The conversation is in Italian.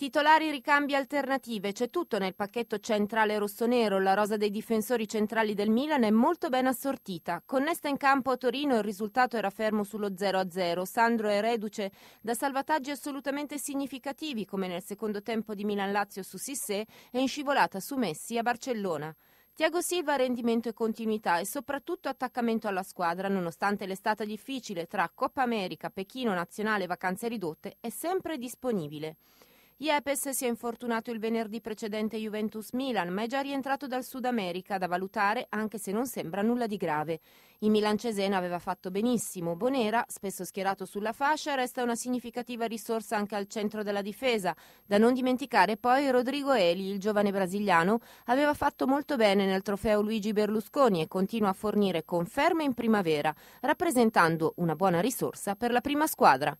Titolari ricambi alternative, c'è tutto nel pacchetto centrale rossonero, la rosa dei difensori centrali del Milan è molto ben assortita. Connesta in campo a Torino il risultato era fermo sullo 0-0, Sandro è reduce da salvataggi assolutamente significativi come nel secondo tempo di Milan-Lazio su Sissé e in scivolata su Messi a Barcellona. Tiago Silva rendimento e continuità e soprattutto attaccamento alla squadra nonostante l'estate difficile tra Coppa America, Pechino, Nazionale, e vacanze ridotte è sempre disponibile. Iepes si è infortunato il venerdì precedente Juventus Milan, ma è già rientrato dal Sud America da valutare, anche se non sembra nulla di grave. Il Milan Cesena aveva fatto benissimo. Bonera, spesso schierato sulla fascia, resta una significativa risorsa anche al centro della difesa. Da non dimenticare poi Rodrigo Eli, il giovane brasiliano, aveva fatto molto bene nel trofeo Luigi Berlusconi e continua a fornire conferme in primavera, rappresentando una buona risorsa per la prima squadra.